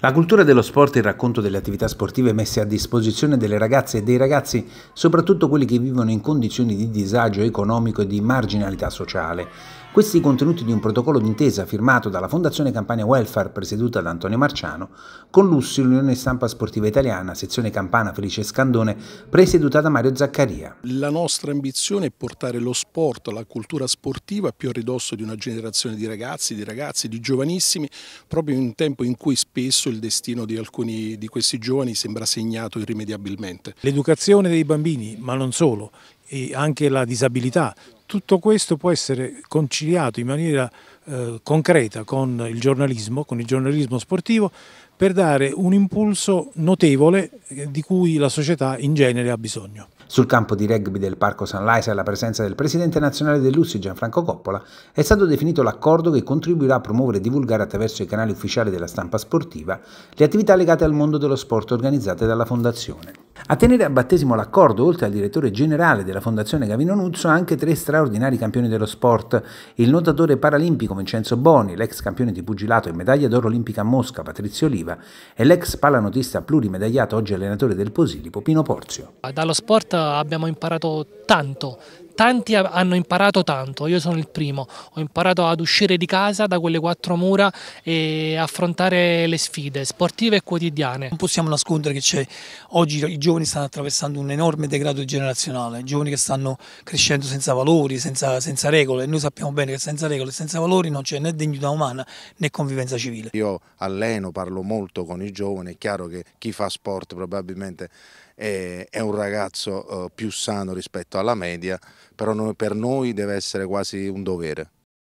La cultura dello sport e il racconto delle attività sportive messe a disposizione delle ragazze e dei ragazzi, soprattutto quelli che vivono in condizioni di disagio economico e di marginalità sociale. Questi contenuti di un protocollo d'intesa firmato dalla Fondazione Campania Welfare presieduta da Antonio Marciano con l'USSI l'Unione Stampa Sportiva Italiana, sezione Campana Felice Scandone, presieduta da Mario Zaccaria. La nostra ambizione è portare lo sport, la cultura sportiva più a ridosso di una generazione di ragazzi, di ragazzi, di giovanissimi, proprio in un tempo in cui spesso il destino di alcuni di questi giovani sembra segnato irrimediabilmente. L'educazione dei bambini, ma non solo, e anche la disabilità, tutto questo può essere conciliato in maniera eh, concreta con il giornalismo, con il giornalismo sportivo, per dare un impulso notevole eh, di cui la società in genere ha bisogno. Sul campo di rugby del Parco San Laisa, alla presenza del presidente nazionale dell'Ussi Gianfranco Coppola, è stato definito l'accordo che contribuirà a promuovere e divulgare attraverso i canali ufficiali della stampa sportiva le attività legate al mondo dello sport organizzate dalla Fondazione. A tenere a battesimo l'accordo, oltre al direttore generale della Fondazione Gavino Nuzzo, anche tre straordinari campioni dello sport, il nuotatore paralimpico Vincenzo Boni, l'ex campione di pugilato e medaglia d'oro olimpica a Mosca Patrizio Oliva e l'ex palanotista plurimedagliato oggi allenatore del Posilipo Pino Porzio. Dallo sport abbiamo imparato tanto, tanti hanno imparato tanto, io sono il primo, ho imparato ad uscire di casa da quelle quattro mura e affrontare le sfide sportive e quotidiane. Non possiamo nascondere che c'è, oggi i giovani stanno attraversando un enorme degrado generazionale, giovani che stanno crescendo senza valori, senza, senza regole, noi sappiamo bene che senza regole e senza valori non c'è né dignità umana né convivenza civile. Io alleno, parlo molto con i giovani, è chiaro che chi fa sport probabilmente è un ragazzo eh, più sano rispetto alla media, però noi, per noi deve essere quasi un dovere.